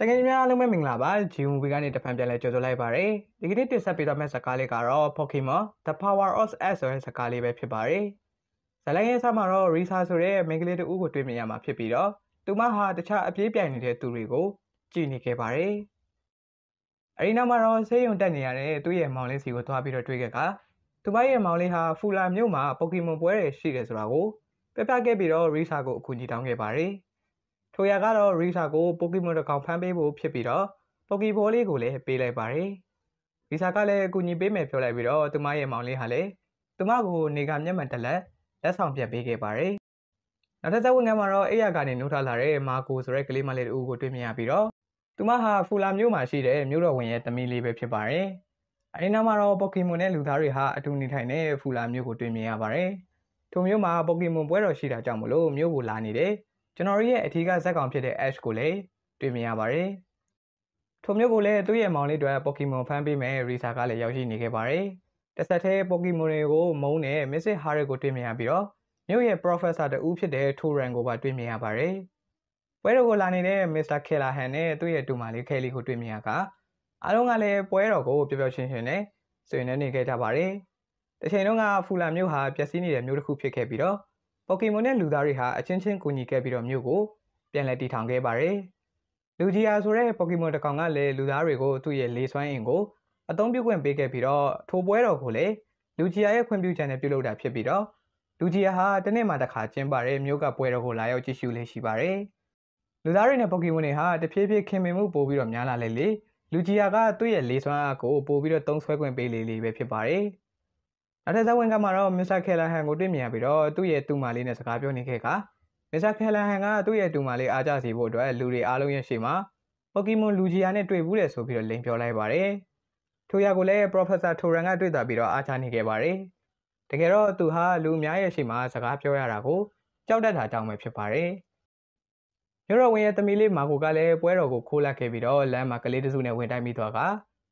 တကယ်များအားလုံးပဲမင်္ဂလာပါ GMV ကနေတဖန်ပြန်လဲကြိုဆိုလိုက်ပါရစေဒီကနေ့တင်ဆက်ပေးသွားမယ့်စကားလေးကတော့ Pokemon The Power of S ဆိုတဲ့စကားလေးပဲဖြစ်ပါတယ်ဇလိုင်းရဲ့ဆမှာတော့ Risa ဆိုတဲ့မိန်းကလေးတဦးကိုတွေ့မြင်ရမှာဖြစ်ပြီးတော့သူမဟာတခြားအပြေးပြိုင်နေတဲ့သူတွေကိုကြည်နေခဲ့ပါတယ်အရင်နောက်မှာတော့ဆေးရုံတက်နေရတဲ့သူ့ရဲ့မောင်လေးစီကိုသွားပြီးတော့တွေ့ခဲ့ကသူမရဲ့မောင်လေးဟာဖူလာမြို့မှာ Pokemon ပွဲတွေရှိတယ်ဆိုတာကိုပြပြခဲ့ပြီးတော့ Risa ကိုအကူအညီတောင်းခဲ့ပါတယ်။ထိုရာကတော့ Risa ကို Pokemon တစ်ကောင်ဖမ်းပေးဖို့ဖြစ်ပြီးတော့ Pokeball လေးကိုလည်းပေးလိုက်ပါတယ်။ Risa ကလည်းကူညီပေးမယ်ပြောလိုက်ပြီးတော့သူမရဲ့မောင်လေးဟာလည်းသူမကိုနေကမျက်မှန်တစ်လက်လက်ဆောင်ပြပေးခဲ့ပါတယ်။နောက်တစ်သက်ဝင်ကမှာတော့အိယာကနေနှုတ်ထလာတဲ့မာကိုဆိုတဲ့ကလေးမလေးတူကိုတွေ့မြင်ရပြီးတော့သူမဟာဖူလာမြို့မှာရှိတဲ့မြို့တော်ဝင်ရဲ့တမီးလေးပဲဖြစ်ပါတယ်။အဲဒီနောက်မှာတော့ Pokemon နဲ့လူသားတွေဟာအတူနေထိုင်တဲ့ဖူလာမြို့ကိုတွေ့မြင်ရပါတယ်။ထိုမြို့မှာ Pokemon ပွဲတော်ရှိတာကြောင့်မလို့မြို့ကိုလာနေတဲ့ကျွန်တော်ရဲ့အထီးကဇက်ကောင်ဖြစ်တဲ့ Ash ကိုလည်းတွေ့မြင်ရပါတယ်။ထိုမျိုးကိုလည်းသူ့ရဲ့မောင်လေးတွေ Pokemon ဖမ်းပေးမယ် Risa ကလည်းရောက်ရှိနေခဲ့ပါတယ်။တစ်ဆက်တည်း Pokemon တွေကိုမုန်းတဲ့ Mrs. Harry ကိုတွေ့မြင်ရပြီးတော့မြို့ရဲ့ Professor တူဖြစ်တဲ့ Toran ကိုပါတွေ့မြင်ရပါတယ်။ပွဲတော်ကိုလာနေတဲ့ Mr. Callahan နဲ့သူ့ရဲ့တူမလေး Kelly ကိုတွေ့မြင်ရကအားလုံးကလည်းပွဲတော်ကိုပျော်ပျော်ရွှင်ရွှင်နဲ့ဆွေးနွေးနေခဲ့ကြပါတယ်။တစ်ချိန်လုံးကဖူလာမြို့ဟာပျက်စီးနေတဲ့မြို့တစ်ခုဖြစ်ခဲ့ပြီးတော့ပိုကီမွန်နဲ့လူသားတွေဟာအချင်းချင်းကူညီခဲ့ပြီးတော့မြို့ကိုပြန်လည်တည်ထောင်ခဲ့ပါတယ်။လူကြီးအားဆိုတဲ့ပိုကီမွန်တစ်ကောင်ကလည်းလူသားတွေကိုသူ့ရဲ့လေစွမ်းအင်ကိုအသုံးပြုခွင့်ပေးခဲ့ပြီးတော့ထိုပွဲတော်ကိုလည်းလူကြီးအားရဲ့ခွင့်ပြုချက်နဲ့ပြုလုပ်တာဖြစ်ပြီးတော့လူကြီးအားဟာတစ်နေ့မှတစ်ခါကျင်းပတဲ့မြို့ကပွဲတော်ကိုလာရောက်ကြည့်ရှုလေ့ရှိပါတယ်။လူသားတွေနဲ့ပိုကီမွန်တွေဟာတဖြည်းဖြည်းခင်မင်မှုပိုပြီးတော့များလာလေလေလူကြီးအားကသူ့ရဲ့လေစွမ်းအားကိုပိုပြီးတော့သုံးဆွဲခွင့်ပေးလေလေပဲဖြစ်ပါတယ်။နောက်ထပ်ဇဝင်ကမှာတော့ Mr. Callahan ကိုတွေ့မြင်ရပြီးတော့သူ့ရဲ့တူမလေးနဲ့စကားပြောနေခဲ့က Mr. Callahan ကသူ့ရဲ့တူမလေးအားကျစေဖို့အတွက်လူတွေအားလုံးရဲ့ရှေ့မှာ Pokemon Lugia နဲ့တွေ့ဘူးတယ်ဆိုပြီးတော့လိန်ပြောလိုက်ပါတယ်။ထိုရာကိုလည်း Professor Thoran ကတွေ့တာပြီးတော့အားချနေခဲ့ပါတယ်။တကယ်တော့သူဟာလူအများရဲ့ရှေ့မှာစကားပြောရတာကိုကြောက်တတ်တာကြောင့်ပဲဖြစ်ပါတယ်။ရော့ဝင်ရဲ့သမီးလေးမာကိုကလည်းပွဲတော်ကိုခိုးလိုက်ခဲ့ပြီးတော့လမ်းမှာကလေးတစုနဲ့ဝင်တိုက်မိသွားက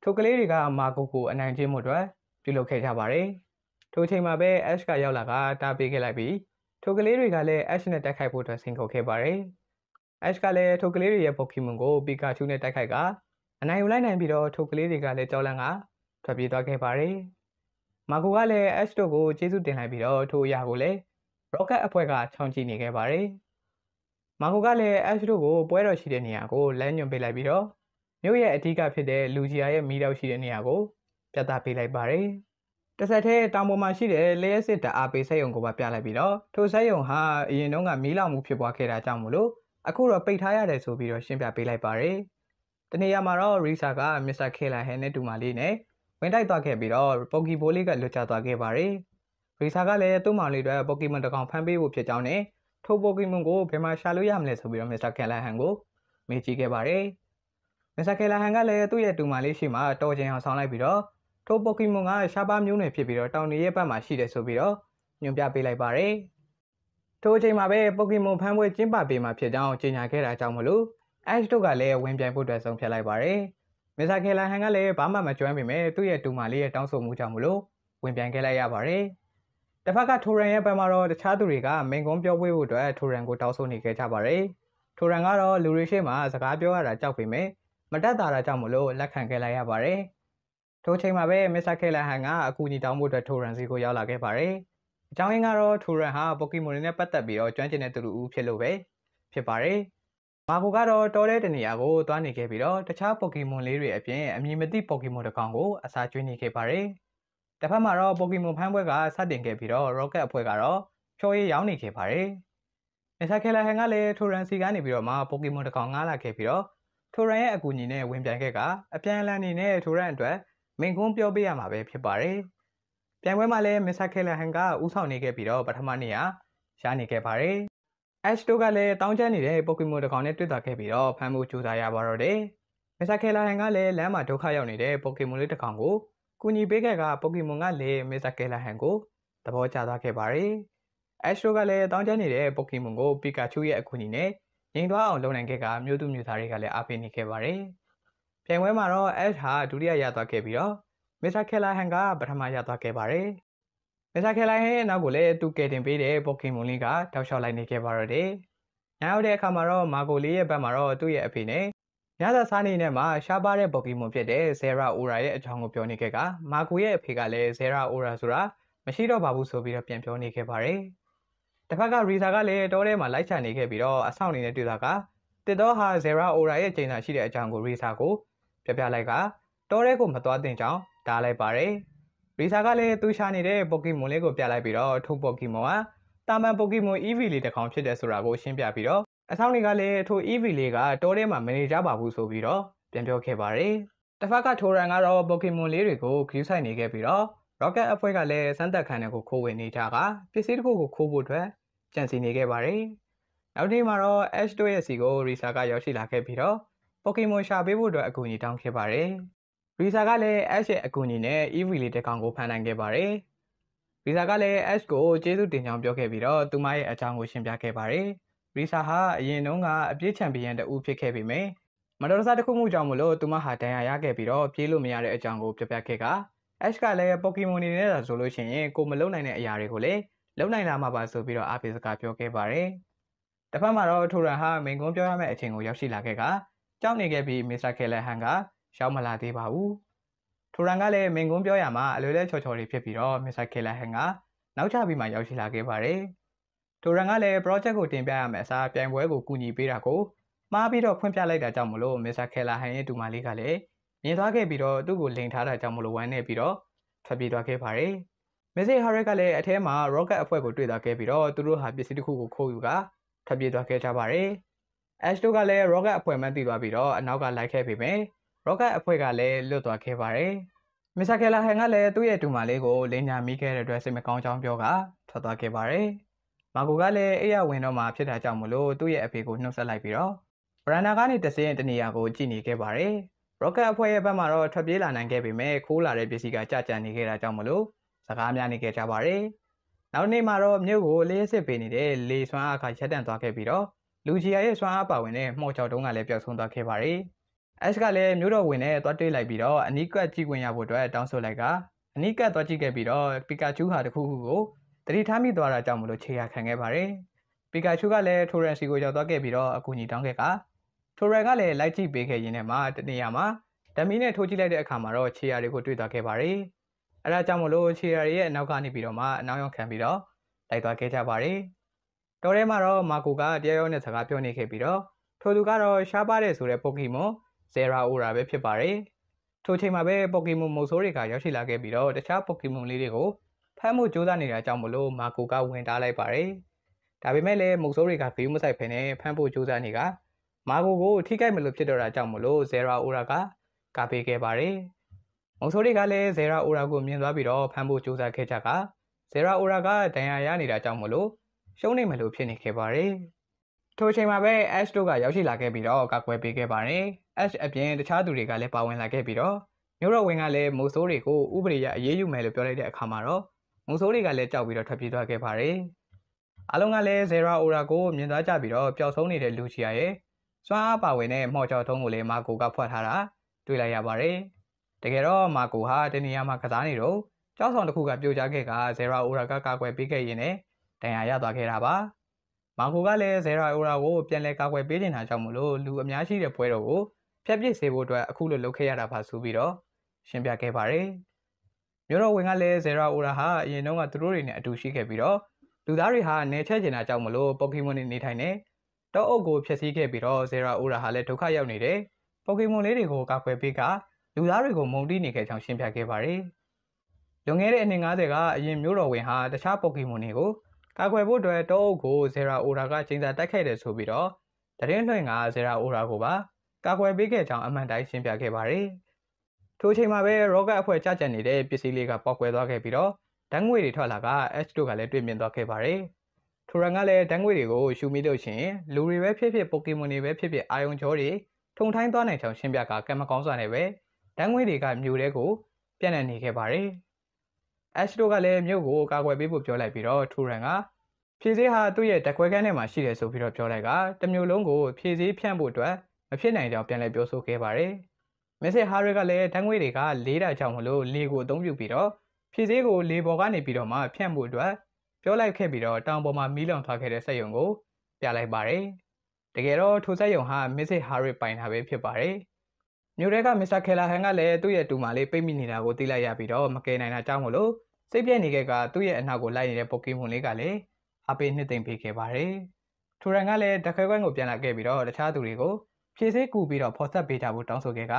ထိုကလေးတွေကမာကိုကိုအနိုင်ကျင့်မှုအတွက်ပြုလုပ်ခဲ့ကြပါတယ်။ထိုချိန်မှာပဲ Ash ကရောက်လာကတားပေးခဲ့လိုက်ပြီးထိုကလေးတွေကလည်း Ash နဲ့တိုက်ခိုက်ဖို့အတွက်ဆင်ခုန်ခဲ့ပါတယ်။ Ash ကလည်းထိုကလေးတွေရဲ့ Pokemon ကို Pikachu နဲ့တိုက်ခိုက်ကအနိုင်ယူလိုက်နိုင်ပြီးတော့ထိုကလေးတွေကလည်းကြောက်လန့်ကထွက်ပြေးသွားခဲ့ပါတယ်။မာကိုကလည်း Ash တို့ကိုကျေးဇူးတင်လိုက်ပြီးတော့ထိုအရာကိုလည်း Rocket အဖွဲ့ကချောင်းကြည့်နေခဲ့ပါတယ်။မာကိုကလည်း Ash တို့ကိုပွဲတော်ရှိတဲ့နေရာကိုလမ်းညွှန်ပေးလိုက်ပြီးတော့မြို့ရဲ့အဓိကဖြစ်တဲ့လူဂျီယာရဲ့မိတော့ရှိတဲ့နေရာကိုပြသပေးလိုက်ပါတယ်။တစ်ဆက်တည်းတောင်ပေါ်မှာရှိတဲ့လျှက်စစ်တအားပေးဆက်ယုံကိုပါပြလိုက်ပြီးတော့ထိုဆက်ယုံဟာအရင်တုန်းကမီးလောင်မှုဖြစ်ပွားခဲ့တာကြောင့်မို့လို့အခုတော့ပိတ်ထားရတယ်ဆိုပြီးတော့ရှင်းပြပေးလိုက်ပါတယ်။တနေရာမှာတော့ရီဆာကမစ္စတာခေလာဟဲနဲ့တူမလေးနဲ့ဝင်တိုက်သွားခဲ့ပြီးတော့ပိုကီဘိုးလေးကလွတ်ကျသွားခဲ့ပါတယ်။ရီဆာကလည်းသူ့မောင်လေးတွေပိုကီမွန်တကောင်ဖမ်းပေးဖို့ဖြစ်ကြောင်းနဲ့ထိုပိုကီမွန်ကိုဘယ်မှာရှာလို့ရမလဲဆိုပြီးတော့မစ္စတာခေလာဟန်ကိုမေးကြည့်ခဲ့ပါတယ်။မစ္စတာခေလာဟန်ကလည်းသူ့ရဲ့တူမလေးရှိမှတော်ချင်အောင်ဆောင်လိုက်ပြီးတော့ထိုပိုကီမွန်ကရှားပါးမျိုးနွယ်ဖြစ်ပြီးတော့တောင်တွေရဲ့ဘက်မှာရှိတယ်ဆိုပြီးတော့ညွှန်ပြပေးလိုက်ပါတယ်။ထိုအချိန်မှာပဲပိုကီမွန်ဖန်ပွဲကျင်းပပေးမှာဖြစ်ကြောင်းကြေညာခဲ့တာကြောင့်မလို့ Ash တို့ကလည်းဝင်ပြိုင်ဖို့အတွက်ဆုံးဖြတ်လိုက်ပါတယ်။မစ္စတာခေလန်ဟန်ကလည်းဘာမှမကြွမ်းပေမဲ့သူ့ရဲ့တူမလေးရဲ့တောင်းဆိုမှုကြောင့်မလို့ဝင်ပြိုင်ခဲ့လိုက်ရပါတယ်။တစ်ဖက်ကထိုရန်ရဲ့ဘက်မှာတော့တခြားသူတွေကမင်ကွန်းပြောပွေးဖို့အတွက်ထိုရန်ကိုတောင်းဆိုနေခဲ့ကြပါတယ်။ထိုရန်ကတော့လူတွေရှေ့မှာစကားပြောရတာကြောက်ပေမဲ့မတက်တာတာကြောင့်မလို့လက်ခံခဲ့လိုက်ရပါတယ်။ထိုချိန်မှာပဲမစ္စတာခဲလန်ဟန်ကအကူအညီတောင်းဖို့အတွက်ထိုရန်စီကိုရောက်လာခဲ့ပါတယ်။အကြောင်းရင်းကတော့ထိုရန်ဟာပိုကီမွန်တွေနဲ့ပတ်သက်ပြီးတော့ကျွမ်းကျင်တဲ့သူလူဦးဖြစ်လို့ပဲဖြစ်ပါတယ်။မာကိုကတော့တော်တဲ့တနေရာကိုသွားနေခဲ့ပြီးတော့တခြားပိုကီမွန်လေးတွေအပြင်အမည်မသိပိုကီမွန်တစ်ကောင်ကိုအစာကျွေးနေခဲ့ပါတယ်။တစ်ဖက်မှာတော့ပိုကီမွန်ဖန်ပွဲကစတင်ခဲ့ပြီးတော့ Rocket အဖွဲ့ကတော့ဖြောရေးရောင်းနေခဲ့ပါတယ်။မစ္စတာခဲလန်ဟန်ကလည်းထိုရန်စီကနေပြီးတော့မှပိုကီမွန်တစ်ကောင်ငားလာခဲ့ပြီးတော့ထိုရန်ရဲ့အကူအညီနဲ့ဝင်ပြိုင်ခဲ့ကအပြန်အလှန်အနေနဲ့ထိုရန်အတွက်မိန်ကွန်းပြောပြရမှာပဲဖြစ်ပါတယ်။ပြိုင်ပွဲမှာလည်းမစ္စတာခဲလန်ဟန်ကဦးဆောင်နေခဲ့ပြီးတော့ပထမနေ့ကရနိုင်ခဲ့ပါတယ်။ Ash တို့ကလည်းတောင်းကျနေတဲ့ Pokemon တစ်ကောင်နဲ့တွေ့တာခဲ့ပြီးတော့ဖမ်းဖို့ကြိုးစားရပါတော့တယ်။မစ္စတာခဲလန်ဟန်ကလည်းလမ်းမှာဒုက္ခရောက်နေတဲ့ Pokemon လေးတစ်ကောင်ကိုကူညီပေးခဲ့က Pokemon ကလည်းမစ္စတာခဲလန်ဟန်ကိုသဘောကျသွားခဲ့ပါတယ်။ Ash တို့ကလည်းတောင်းကျနေတဲ့ Pokemon ကို Pikachu ရဲ့အကူအညီနဲ့ငြိမ်သွားအောင်လုပ်နိုင်ခဲ့ကမျိုးသူမျိုးသားတွေကလည်းအားပေးနေခဲ့ပါတယ်။ပြိုင်ပွဲမှာတော့ Ash ဟာဒုတိယရသွားခဲ့ပြီးတော့ Mr. Callahan ကပထမရသွားခဲ့ပါတယ်။ Mr. Callahan ရဲ့နောက်ကိုလည်းသူကယ်တင်ပေးတဲ့ Pokemon လေးကတောက်လျှောက်လိုက်နေခဲ့ပါတော့တယ်။ညရောက်တဲ့အခါမှာတော့ Marco လေးရဲ့ဘက်မှာတော့သူ့ရဲ့အဖေနဲ့ညစာစားနေနဲ့မှာရှားပါတဲ့ Pokemon ဖြစ်တဲ့ Zera Aura ရဲ့အကြောင်းကိုပြောနေခဲ့က Marco ရဲ့အဖေကလည်း Zera Aura ဆိုတာမရှိတော့ပါဘူးဆိုပြီးတော့ပြန်ပြောနေခဲ့ပါတယ်။တစ်ဖက်က Reza ကလည်းတောထဲမှာလိုက်ချနေခဲ့ပြီးတော့အဆောင်နေနဲ့တွေ့တာကတစ်တော့ဟာ Zera Aura ရဲ့ချိန်သာရှိတဲ့အကြောင်းကို Reza ကိုပြပြလိုက်ကတောထဲကိုမသွားသင့်ကြောင်းဒါလိုက်ပါတယ်။ရီဆာကလည်းသူရှာနေတဲ့ပိုကီမွန်လေးကိုပြလိုက်ပြီးတော့ထိုပိုကီမွန်ဟာတာမန်ပိုကီမွန် EV လေးတစ်ကောင်ဖြစ်တယ်ဆိုတာကိုရှင်းပြပြီးတော့အဆောင်တွေကလည်းထို EV လေးကတောထဲမှာမနေကြပါဘူးဆိုပြီးတော့ပြန်ပြောခဲ့ပါတယ်။တစ်ဖက်ကထိုရန်ကတော့ပိုကီမွန်လေးတွေကိုဂရုစိုက်နေခဲ့ပြီးတော့ Rocket အဖွဲ့ကလည်းစမ်းသပ်ခံတဲ့ကိုခိုးဝင်နေကြတာပစ္စည်းတစ်ခုကိုခိုးဖို့အတွက်ကြံစီနေခဲ့ပါတယ်။နောက်နေ့မှာတော့ Ash တို့ရဲ့စီကို Risa ကရောက်ရှိလာခဲ့ပြီးတော့ Pokemon ရှာပေးဖို့အတွက်အကူအညီတောင်းခဲ့ပါတယ်။ Risa ကလည်း Ash ရဲ့အကူအညီနဲ့ Eevee လေးတစ်ကောင်ကိုဖန်နိုင်ခဲ့ပါတယ်။ Risa ကလည်း Ash ကိုကျေးဇူးတင်ကြောင်းပြောခဲ့ပြီးတော့သူမရဲ့အကြောင်းကိုရှင်းပြခဲ့ပါတယ်။ Risa ဟာအရင်တုန်းကအပြစ်ချန်ပီယံတဦးဖြစ်ခဲ့ပေမယ့်မတော်တဆတစ်ခုခုကြောင့်မလို့သူမဟာဒဏ်ရာရခဲ့ပြီးတော့ပြေးလို့မရတဲ့အကြောင်းကိုပြောပြခဲ့က Ash ကလည်း Pokemon တွေနဲ့သာဆိုလို့ရှိရင်ကိုမလုံနိုင်တဲ့အရာတွေကိုလည်းလုံနိုင်လာမှာပါဆိုပြီးတော့အားပေးစကားပြောခဲ့ပါတယ်။တစ်ဖက်မှာတော့ထိုရန်ဟာမင်ကွန်းပြောရမယ့်အချိန်ကိုရောက်ရှိလာခဲ့ကကြောက်နေခဲ့ပြီးမစ္စတာကယ်လန်ဟန်ကရောက်မလာသေးပါဘူး။ထိုရန်ကလည်းမင်ကွန်းပြောရမှာအလွယ်လဲချော်ချော်လေးဖြစ်ပြီးတော့မစ္စတာကယ်လန်ဟန်ကနောက်ကျပြီးမှရောက်ရှိလာခဲ့ပါတယ်။ထိုရန်ကလည်း project ကိုတင်ပြရမယ့်အစားပြိုင်ပွဲကိုကူညီပေးတာကိုမှားပြီးတော့ဖွင့်ပြလိုက်တာကြောင့်မလို့မစ္စတာကယ်လန်ဟန်ရဲ့တူမလေးကလည်းမြင်သွားခဲ့ပြီးတော့သူ့ကိုလိန်ထားတာကြောင့်မလို့ဝမ်းနေပြီးတော့ထွက်ပြေးသွားခဲ့ပါတယ်။မစ္စဟာရက်ကလည်းအထဲမှာ rocket အဖွဲ့ကိုတွေ့သွားခဲ့ပြီးတော့သူတို့ဟာပစ္စည်းတစ်ခုကိုခိုးယူကထွက်ပြေးသွားခဲ့ကြပါတယ်။ Ash တို့ကလည်း Rocket အဖွဲ့မှန်းသိသွားပြီးတော့အနောက်ကလိုက်ခဲ့ပေမယ့် Rocket အဖွဲ့ကလည်းလွတ်သွားခဲ့ပါတယ်။ Mr. Callahan ကလည်းသူ့ရဲ့တူမလေးကိုလင်ညာမိခဲ့တဲ့အတွက်စိတ်မကောင်းကြောင်းပြောကထွက်သွားခဲ့ပါတယ်။မာကိုကလည်းအိယာဝင်တော့မှဖြစ်တာကြောင့်မလို့သူ့ရဲ့အဖေကိုနှုတ်ဆက်လိုက်ပြီးတော့ဗရန်နာကနေတစင်းတနေရာကိုကြည့်နေခဲ့ပါတယ်။ Rocket အဖွဲ့ရဲ့ဘက်မှာတော့ထွက်ပြေးလာနိုင်ခဲ့ပေမယ့်ခိုးလာတဲ့ပစ္စည်းကကြကြံနေခဲ့တာကြောင့်မလို့စကားများနေခဲ့ကြပါတယ်။နောက်နေ့မှာတော့မြို့ကိုလေးစစ်ပေးနေတဲ့လေဆွမ်းအားကရပ်တန့်သွားခဲ့ပြီးတော့လူဂျီယာရဲ့စွမ်းအားပါဝင်တဲ့မှော့ချောက်တုံးကလည်းပျောက်ဆုံးသွားခဲ့ပါတယ်။ Ash ကလည်းမျိုးတော်ဝင်နဲ့သွားတွေ့လိုက်ပြီးတော့အနီးကပ်ကြည့်ဝင်ရဖို့အတွက်တောင်းဆိုလိုက်ကအနီးကပ်သွားကြည့်ခဲ့ပြီးတော့ပီကာချူးဟာတခုခုကိုတတိထားမိသွားတာကြောင့်မလို့ခြေရခံခဲ့ပါတယ်။ပီကာချူးကလည်းထိုရန်စီကိုရောက်သွားခဲ့ပြီးတော့အကူအညီတောင်းခဲ့ကထိုရန်ကလည်းလိုက်ကြည့်ပေးခဲ့ရင်းနဲ့မှတနေရာမှာဓမီနဲ့ထိုးကြည့်လိုက်တဲ့အခါမှာတော့ခြေရတွေကိုတွေ့သွားခဲ့ပါတယ်။အဲဒါကြောင့်မလို့ခြေရရဲ့အနောက်ကနေပြီးတော့မှအနောက်ရောက်ခံပြီးတော့လိုက်သွားခဲ့ကြပါတယ်။တော်ထဲမှာတော့မာကိုကတရားရောနဲ့စကားပြောနေခဲ့ပြီးတော့ထိုသူကတော့ရှားပါတဲ့ဆိုတဲ့ပိုကီမွန်ဇေရာအိုရာပဲဖြစ်ပါတယ်ထိုချိန်မှာပဲပိုကီမွန်မုတ်ဆိုးတွေကရောက်ရှိလာခဲ့ပြီးတော့တခြားပိုကီမွန်လေးတွေကိုဖမ်းဖို့ကြိုးစားနေတာကြောင့်မလို့မာကိုကဝင်တားလိုက်ပါတယ်ဒါပေမဲ့လည်းမုတ်ဆိုးတွေကဘေးမဆိုင်ဖ ೇನೆ ဖမ်းဖို့ကြိုးစားနေကမာကိုကိုထိခိုက်မလို့ဖြစ်တော့တာကြောင့်မလို့ဇေရာအိုရာကကပေးခဲ့ပါတယ်မုံဆိုးတွေကလည်းဇေရာအိုရာကိုမြင်သွားပြီးတော့ဖမ်းဖို့ကြိုးစားခဲ့ကြကဇေရာအိုရာကဒဏ်ရာရနေတာကြောင့်မလို့ရှုံးနေမယ်လို့ဖြစ်နေခဲ့ပါတယ်။ထိုအချိန်မှာပဲ Ash တို့ကရောက်ရှိလာခဲ့ပြီးတော့ကာကွယ်ပေးခဲ့ပါတယ်။ Ash အပြင်တခြားသူတွေကလည်းပါဝင်လာခဲ့ပြီးတော့မျိုးတော်ဝင်ကလည်းမိုးဆိုးတွေကိုဥပဒေရအေးအေးယူမယ်လို့ပြောလိုက်တဲ့အခါမှာတော့မိုးဆိုးတွေကလည်းကြောက်ပြီးတော့ထွက်ပြေးသွားခဲ့ပါတယ်။အားလုံးကလည်း Zera Aura ကိုမြင်သွားကြပြီးတော့ပျောက်ဆုံးနေတဲ့လူချီယာရဲ့စွမ်းအားပါဝင်တဲ့မော့ချော်ထုံးကိုလည်းမာကိုကဖွက်ထားတာတွေ့လိုက်ရပါတယ်။တကယ်တော့မာကိုဟာတနေရာမှာကစားနေတော့ကြောက်ဆောင်တစ်ခုကပြိုကျခဲ့ကဇေရာအိုရာကကာကွယ်ပေးခဲ့ရင်လည်းဒဏ်ရာရသွားခဲ့တာပါ။မောင်ခိုကလည်းဇေရာအိုရာကိုပြန်လဲကာကွယ်ပေးတင်တာကြောင့်မလို့လူအများရှိတဲ့ပွဲတော်ကိုဖျက်ပစ်စေဖို့အတွက်အခုလိုလုပ်ခဲ့ရတာပါဆိုပြီးတော့ရှင်းပြခဲ့ပါတယ်။မြို့တော်ဝင်ကလည်းဇေရာအိုရာဟာအရင်တုန်းကသူတို့တွေနဲ့အတူရှိခဲ့ပြီးတော့လူသားတွေဟာနေချက်ကျင်တာကြောင့်မလို့ပိုကီမွန်တွေနေထိုင်နေတောအုပ်ကိုဖျက်ဆီးခဲ့ပြီးတော့ဇေရာအိုရာဟာလည်းဒုက္ခရောက်နေတယ်။ပိုကီမွန်လေးတွေကိုကာကွယ်ပေးကလူသားတွေကိုမုန်တိနေခဲ့ကြောင်းရှင်းပြခဲ့ပါတယ်။လွန်ခဲ့တဲ့အနှစ်90ကအရင်မျိုးတော်ဝင်ဟာတခြားပိုကီမွန်တွေကိုကာကွယ်ဖို့အတွက်တောအုပ်ကိုဇေရာအိုရာကချိန်စာတိုက်ခိုက်တယ်ဆိုပြီးတော့တရင်လွှင့်ကဇေရာအိုရာကိုပါကာကွယ်ပေးခဲ့ကြောင်းအမှန်တိုင်းရှင်းပြခဲ့ပါတယ်။ထိုချိန်မှာပဲရော့ကတ်အဖွဲ့ကြကြံနေတဲ့ပစ္စည်းလေးကပေါက်ကွဲသွားခဲ့ပြီးတော့ဓာတ်ငွေတွေထွက်လာက H2 ကလည်းတွေ့မြင်သွားခဲ့ပါတယ်။ထိုရန်ကလည်းဓာတ်ငွေတွေကိုရှူမိလို့ရှင်လူတွေပဲဖြစ်ဖြစ်ပိုကီမွန်တွေပဲဖြစ်ဖြစ်အာယုံကြောတွေထုံထိုင်းသွားနိုင်ချောင်ရှင်းပြကကံမကောင်းစွာနဲ့ပဲဓာတ်ငွေတွေကမြူတဲ့ကိုပြန့်နှံ့နေခဲ့ပါတယ်။ Ash တို့ကလည်းမြို့ကိုကာကွယ်ပေးဖို့ပြောလိုက်ပြီးတော့ Turan ကဖြည့်စည်းဟာသူ့ရဲ့တက်ခွဲခန်းထဲမှာရှိတယ်ဆိုပြီးတော့ပြောလိုက်ကတမျိုးလုံးကိုဖြည့်စည်းဖြန့်ဖို့အတွက်မဖြစ်နိုင်ကြောင်းပြန်လည်ပြောဆိုခဲ့ပါတယ်။ Mrs. Harry ကလည်းတန်းငွေတွေကလေးတာကြောင့်မလို့လေကိုအသုံးပြုပြီးတော့ဖြည့်စည်းကိုလေပေါ်ကနေပြီးတော့မှဖြန့်ဖို့အတွက်ပြောလိုက်ခဲ့ပြီးတော့တောင်ပေါ်မှာမီးလောင်ထားခဲ့တဲ့စက်ရုံကိုပြလိုက်ပါတယ်။တကယ်တော့ထိုစက်ရုံဟာ Mrs. Harry ပိုင်တာပဲဖြစ်ပါတယ်။မြို့ထဲကမစ္စတာခဲလာဟန်ကလည်းသူ့ရဲ့တူမလေးပိတ်မိနေတာကိုသိလိုက်ရပြီးတော့မကယ်နိုင်တာကြောင့်မို့လို့စိတ်ပြည့်နေခဲ့ကသူ့ရဲ့အနောက်ကိုလိုက်နေတဲ့ပိုကီမွန်လေးကလည်းအပေးနှစ်သိမ့်ပေးခဲ့ပါတယ်။ထိုရန်ကလည်းတခဲခွန်းကိုပြန်လာခဲ့ပြီးတော့တခြားသူတွေကိုဖြည့်ဆည်းကူပြီးတော့ဖော်ဆက်ပေးကြဖို့တောင်းဆိုခဲ့က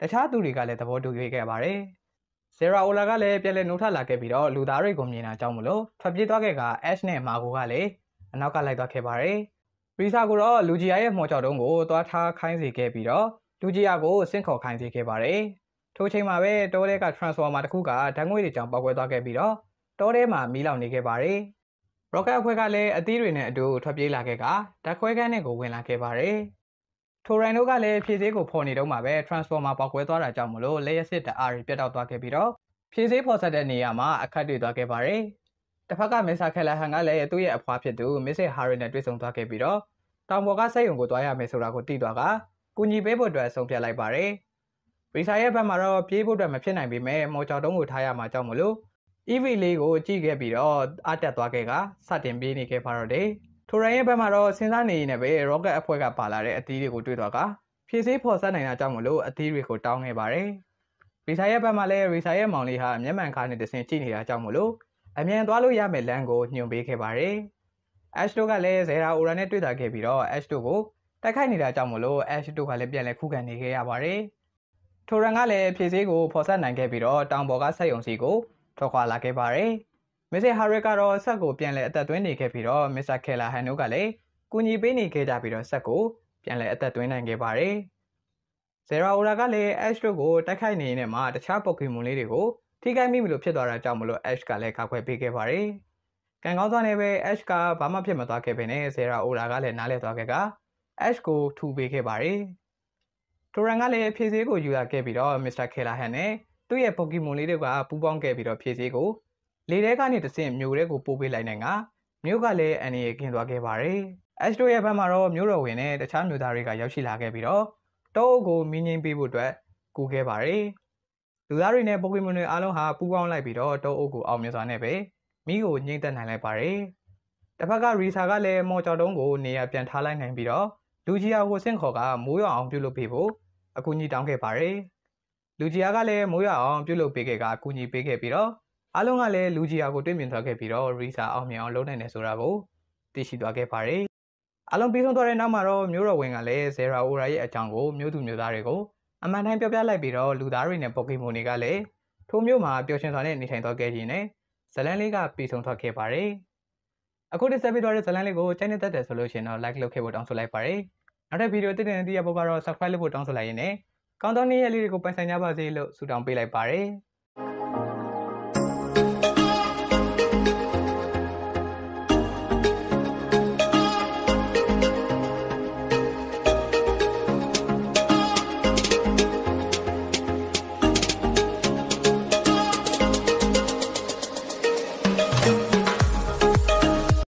တခြားသူတွေကလည်းသဘောတူခဲ့ပါတယ်။ဇေရာအိုလာကလည်းပြန်လည်နှုတ်ထလာခဲ့ပြီးတော့လူသားတွေကိုမြင်တာကြောင့်မလို့ထွက်ပြေးသွားခဲ့က Ash နဲ့ Margo ကလည်းအနောက်ကလိုက်သွားခဲ့ပါတယ်။ရီစာကိုတော့လူကြီးရဲ့မှော်ကြောက်တုံးကိုသွားထားခိုင်းစေခဲ့ပြီးတော့ဒူဂျီယာကိုဆင့်ခေါ်ခိုင်းစေခဲ့ပါတယ်။ထိုချိန်မှာပဲတောထဲက transformer တစ်ခုကဓာတ်ငွေ့တွေကြောင့်ပေါက်ကွဲသွားခဲ့ပြီးတော့တောထဲမှာမီးလောင်နေခဲ့ပါတယ်။ rocket အဖွဲ့ကလည်းအသီးတွေနဲ့အတူထွက်ပြေးလာခဲ့ကဓာတ်ခွဲခန်းထဲကိုဝင်လာခဲ့ပါတယ်။ထိုရိုင်တို့ကလည်းဖြည့်သေးကိုဖော်နေတော့မှပဲ transformer ပေါက်ကွဲသွားတာကြောင့်မလို့လက်ရစစ်တအားပြတ်တောက်သွားခဲ့ပြီးတော့ဖြည့်သေးဖော်ဆက်တဲ့နေရာမှာအခက်တွေ့သွားခဲ့ပါတယ်။တစ်ဖက်ကမစ္စတာခဲလာဟန်ကလည်းသူ့ရဲ့အဖွားဖြစ်သူမစ္စစ်ဟာရီနဲ့တွေ့ဆုံသွားခဲ့ပြီးတော့တောင်ပေါ်ကစက်ရုံကိုသွားရမယ်ဆိုတာကိုသိသွားကကူညီပေးဖို့အတွက်ဆုံးဖြတ်လိုက်ပါတယ်ဗီဇာရဲ့ဘက်မှာတော့ပြေးဖို့အတွက်မဖြစ်နိုင်ပေမဲ့မော်ချော်တုံးကိုထားရမှာကြောင့်မလို့ EV လေးကိုကြည့်ခဲ့ပြီးတော့အတက်သွားခဲ့ကစတင်ပြေးနေခဲ့ပါတော့တယ်ထိုရန်ရဲ့ဘက်မှာတော့စဉ်းစားနေရင်လည်းပဲ rocket အဖွဲ့ကပါလာတဲ့အသီးတွေကိုတွေ့တော့ကဖြည့်ဆည်းဖော်ဆက်နိုင်တာကြောင့်မလို့အသီးတွေကိုတောင်းခဲ့ပါတယ်ဗီဇာရဲ့ဘက်မှာလည်းဗီဇာရဲ့မောင်လေးဟာမျက်မှန်ခါနဲ့တဆင်ကြည့်နေတာကြောင့်မလို့အမြန်သွားလို့ရမယ့်လမ်းကိုညွှန်ပေးခဲ့ပါတယ်။ Ashto ကလည်း Zera Ora နဲ့တွေ့တာခဲ့ပြီးတော့ Ashto ကိုတိုက်ခိုက်နေတာကြောင့်မလို့ Ash တို့ကလည်းပြန်လည်ခုခံနေခဲ့ရပါတယ်။ထိုရန်ကလည်းဖြည့်စည်းကိုဖော်ဆက်နိုင်ခဲ့ပြီးတော့တောင်ပေါ်ကဆက်ယုံစီကိုထွက်ခွာလာခဲ့ပါတယ်။ Mr. Harry ကတော့ဆက်ကိုပြန်လည်အသက်သွင်းနေခဲ့ပြီးတော့ Mr. Callahan တို့ကလည်းကူညီပေးနေခဲ့ကြပြီးတော့ဆက်ကိုပြန်လည်အသက်သွင်းနိုင်ခဲ့ပါတယ်။ Zera Ora ကလည်း Ash တို့ကိုတိုက်ခိုက်နေရင်မှတခြား Pokemon လေးတွေကိုထိခိုက်မိမလို့ဖြစ်သွားတာကြောင့်မလို့ Ash ကလည်းကာကွယ်ပေးခဲ့ပါတယ်။ကံကောင်းစွာနဲ့ပဲ Ash ကဘာမှဖြစ်မသွားခဲ့ပေနဲ့ Zera Ora ကလည်းနားလည်သွားခဲ့ကာ Ash ကိုထူပေးခဲ့ပါတယ်။ Torrent ကလည်းဖြည့်ဆည်းကိုယူလာခဲ့ပြီးတော့ Mr. Callahan နဲ့သူ့ရဲ့ Pokemon လေးတွေကပူးပေါင်းခဲ့ပြီးတော့ဖြည့်ဆည်းကိုလေထဲကနေတဆင့်မြို့ထဲကိုပို့ပေးလိုက်နိုင်ကမြို့ကလည်းအန္တရာယ်ကင်းသွားခဲ့ပါတယ်။ Ash တို့ရဲ့ဘက်မှာတော့မြို့တော်ဝင်နဲ့တခြားမြို့သားတွေကရောက်ရှိလာခဲ့ပြီးတော့တောအုပ်ကိုမီးငိမ်းပေးဖို့အတွက်ကူခဲ့ပါတယ်။လူသားတွေနဲ့ Pokemon တွေအားလုံးဟာပူးပေါင်းလိုက်ပြီးတော့တောအုပ်ကိုအောင်မြင်စွာနဲ့ပဲမိကိုငိမ့်သက်နိုင်လိုက်ပါတယ်။တစ်ဖက်က Risa ကလည်းမော်ချော်တုံးကိုနေရာပြန်ထားလိုက်နိုင်ပြီးတော့လူကြီးအားကိုဆင့်ခေါ်ကမိုးရွာအောင်ပြုလုပ်ပေးဖို့အကူအညီတောင်းခဲ့ပါတယ်။လူကြီးအားကလည်းမိုးရွာအောင်ပြုလုပ်ပေးခဲ့ကအကူအညီပေးခဲ့ပြီးတော့အားလုံးကလည်းလူကြီးအားကိုတွေ့မြင်သွားခဲ့ပြီးတော့ရီစာအောင်မြင်အောင်လုပ်နိုင်တယ်ဆိုတာကိုသိရှိသွားခဲ့ပါတယ်။အားလုံးပြီးဆုံးသွားတဲ့နောက်မှာတော့မျိုးတော်ဝင်ကလည်းဇေရာအိုရာရဲ့အကြောင်းကိုမျိုးသူမျိုးသားတွေကိုအမှန်တိုင်းပြောပြလိုက်ပြီးတော့လူသားတွေနဲ့ပိုကီမွန်တွေကလည်းထိုမျိုးမှာပျော်ရွှင်စွာနဲ့နေထိုင်သွားခဲ့ခြင်းနဲ့ဇလန်းလေးကပြီးဆုံးသွားခဲ့ပါတယ်။အခုဒီဆက်ပြီးတော့တဲ့ဇလန်းလေးကိုချိန်နေတတ်တယ်ဆိုလို့ရှင်တော့ like လုပ်ခဲ့ဖို့တောင်းဆိုလိုက်ပါရစေ။နောက်ထပ်ဗီဒီယိုတစ်တင်တည်းရဖို့ကတော့ subscribe လုပ်ဖို့တောင်းဆိုလိုက်ရင်းနဲ့ကောင်းသောနေ့ရက်လေးတွေကိုပိုင်ဆိုင်ကြပါစေလို့ဆုတောင်းပေးလိုက်ပါရစေ။